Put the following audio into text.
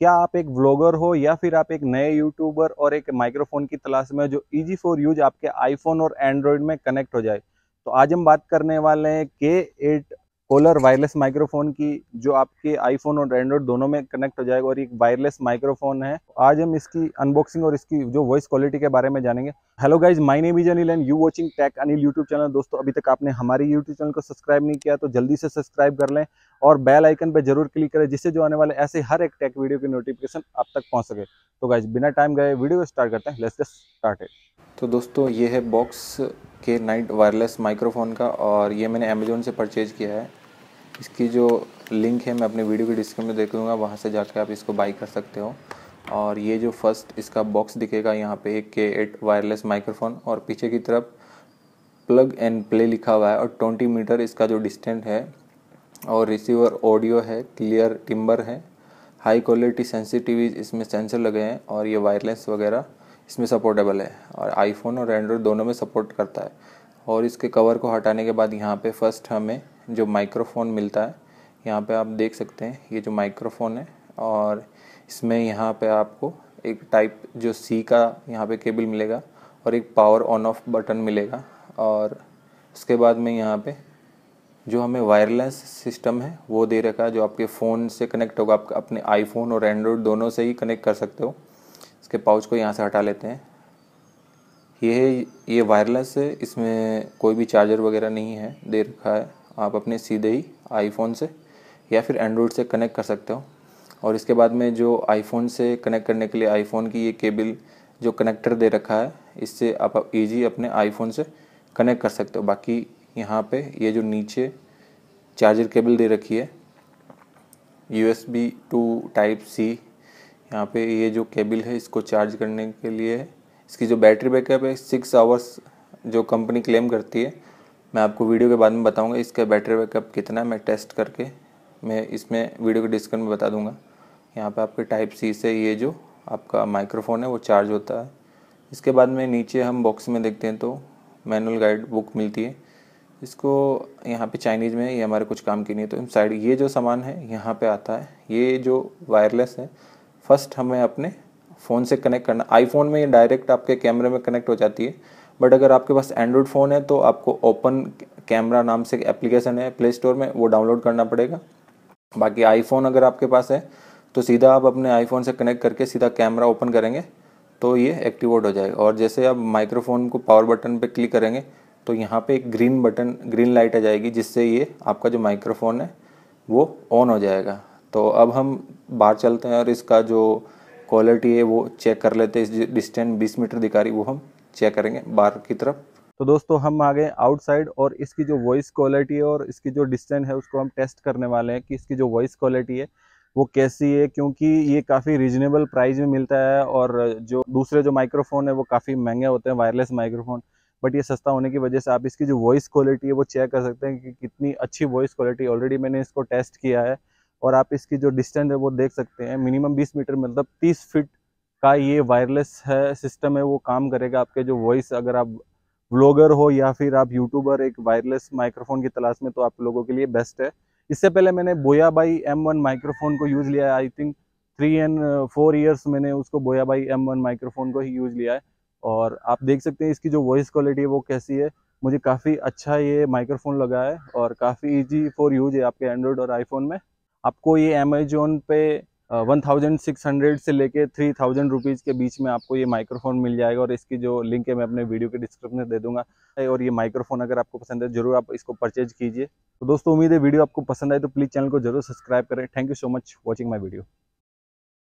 क्या आप एक ब्लॉगर हो या फिर आप एक नए यूट्यूबर और एक माइक्रोफोन की तलाश में जो इजी फॉर यूज आपके आईफोन और एंड्रॉयड में कनेक्ट हो जाए तो आज हम बात करने वाले हैं के एट कोलर वायरलेस माइक्रोफोन की जो आपके आईफोन और एंड्रॉइड दोनों में कनेक्ट हो जाएगा और एक वायरलेस माइक्रोफोन है आज हम इसकी अनबॉक्सिंग और इसकी जो वॉइस क्वालिटी के बारे में जानेंगे hello guys my name is Anil and you watching tech Anil YouTube channel दोस्तों अभी तक आपने हमारे यूट्यूब चैनल को सब्सक्राइब नहीं किया तो जल्दी से सब्सक्राइब कर लें और बेल आइकन पर जरूर क्लिक करें जिससे जो आने वाले ऐसे हर एक टैक वीडियो की नोटिफिकेशन आप तक पहुँच सके तो गाइज बिना टाइम गए वीडियो स्टार्ट करते हैं लेट्स स्टार्ट तो दोस्तों ये है बॉक्स के नाइट वायरलेस माइक्रोफोन का और ये मैंने अमेजोन से परचेज़ किया है इसकी जो लिंक है मैं अपने वीडियो के डिस्क्रिप्शन में देख लूँगा वहाँ से जाकर आप इसको बाई कर सकते हो और ये जो फर्स्ट इसका बॉक्स दिखेगा यहाँ पे एक के एट वायरलेस माइक्रोफोन और पीछे की तरफ प्लग एंड प्ले लिखा हुआ है और 20 मीटर इसका जो डिस्टेंस है और रिसीवर ऑडियो है क्लियर टिम्बर है हाई क्वालिटी सेंसिटिव इसमें सेंसर लगे हैं और ये वायरलेस वगैरह इसमें सपोर्टेबल है और आईफोन और एंड्रॉयड दोनों में सपोर्ट करता है और इसके कवर को हटाने के बाद यहाँ पे फर्स्ट हमें जो माइक्रोफोन मिलता है यहाँ पे आप देख सकते हैं ये जो माइक्रोफोन है और इसमें यहाँ पे आपको एक टाइप जो सी का यहाँ पे केबल मिलेगा और एक पावर ऑन ऑफ बटन मिलेगा और उसके बाद में यहाँ पे जो हमें वायरलेस सिस्टम है वो दे रखा है जो आपके फ़ोन से कनेक्ट होगा आप अपने आईफोन और एंड्रॉयड दोनों से ही कनेक्ट कर सकते हो इसके पाउच को यहाँ से हटा लेते हैं ये ये वायरलेस है इसमें कोई भी चार्जर वगैरह नहीं है दे रखा है आप अपने सीधे ही आईफोन से या फिर एंड्रॉयड से कनेक्ट कर सकते हो और इसके बाद में जो आईफोन से कनेक्ट करने के लिए आईफोन की ये केबल जो कनेक्टर दे रखा है इससे आप ईजी अपने आईफोन से कनेक्ट कर सकते हो बाकी यहाँ पे ये जो नीचे चार्जर केबल दे रखी है U S B to type C यहाँ पे ये जो केबल है इसको चार्ज करने के लिए इसकी जो बैटरी बैकअप है सिक्स आवर्स जो कंपनी क्लेम करती है मैं आपको वीडियो के बाद में बताऊंगा इसका बैटरी बैकअप कितना है मैं टेस्ट करके मैं इसमें वीडियो के डिस्क्रिप्शन में बता दूंगा यहाँ पे आपके टाइप सी से ये जो आपका माइक्रोफोन है वो चार्ज होता है इसके बाद में नीचे हम बॉक्स में देखते हैं तो मैनुअल गाइड बुक मिलती है इसको यहाँ पे चाइनीज़ में ये हमारे कुछ काम की नहीं है तो इन साइड ये जो सामान है यहाँ पे आता है ये जो वायरलेस है फर्स्ट हमें अपने फ़ोन से कनेक्ट करना आईफोन में ये डायरेक्ट आपके कैमरे में कनेक्ट हो जाती है बट अगर आपके पास एंड्रॉयड फ़ोन है तो आपको ओपन कैमरा नाम से एप्लीकेशन है प्ले स्टोर में वो डाउनलोड करना पड़ेगा बाकी आईफोन अगर आपके पास है तो सीधा आप अपने आईफोन से कनेक्ट करके सीधा कैमरा ओपन करेंगे तो ये एक्टिवेट हो जाएगा और जैसे आप माइक्रोफोन को पावर बटन पर क्लिक करेंगे तो यहाँ पर एक ग्रीन बटन ग्रीन लाइट आ जाएगी जिससे ये आपका जो माइक्रोफोन है वो ऑन हो जाएगा तो अब हम बाहर चलते हैं और इसका जो क्वालिटी है वो चेक कर लेते हैं डिस्टेंस बीस मीटर दिखा रही वो हम चेक करेंगे बाहर की तरफ तो दोस्तों हम आ गए आउटसाइड और इसकी जो वॉइस क्वालिटी है और इसकी जो डिस्टेंस है उसको हम टेस्ट करने वाले हैं कि इसकी जो वॉइस क्वालिटी है वो कैसी है क्योंकि ये काफ़ी रीजनेबल प्राइस में मिलता है और जो दूसरे जो माइक्रोफोन है वो काफ़ी महंगे होते हैं वायरलेस माइक्रोफोन बट ये सस्ता होने की वजह से आप इसकी जो वॉइस क्वालिटी है वो चेक कर सकते हैं कि कितनी अच्छी वॉइस क्वालिटी ऑलरेडी मैंने इसको टेस्ट किया है और आप इसकी जो डिस्टेंस है वो देख सकते हैं मिनिमम 20 मीटर मतलब 30 फिट का ये वायरलेस है सिस्टम है वो काम करेगा आपके जो वॉइस अगर आप व्लॉगर हो या फिर आप यूट्यूबर एक वायरलेस माइक्रोफोन की तलाश में तो आप लोगों के लिए बेस्ट है इससे पहले मैंने बोया बाई एम माइक्रोफोन को यूज़ लिया है I think three and four years मैंने उसको बोया बाई एम माइक्रोफोन को ही यूज़ लिया है और आप देख सकते हैं इसकी जो वॉइस क्वालिटी है वो कैसी है मुझे काफ़ी अच्छा ये माइक्रोफोन लगा है और काफ़ी इजी फॉर यूज है आपके एंड्रॉयड और आईफोन में आपको ये अमेजोन पे वन थाउजेंड सिक्स हंड्रेड से लेके थ्री थाउजेंड रुपीज़ के बीच में आपको ये माइक्रोफोन मिल जाएगा और इसकी जो लिंक है मैं अपने वीडियो के डिस्क्रिप्शन में दे दूंगा और ये माइक्रोफोन अगर आपको पसंद है जरूर आप इसको परचेज कीजिए तो दोस्तों उम्मीद है वीडियो आपको पसंद आए तो प्लीज़ चैनल को जरूर सब्सक्राइब करें thank you so much watching my video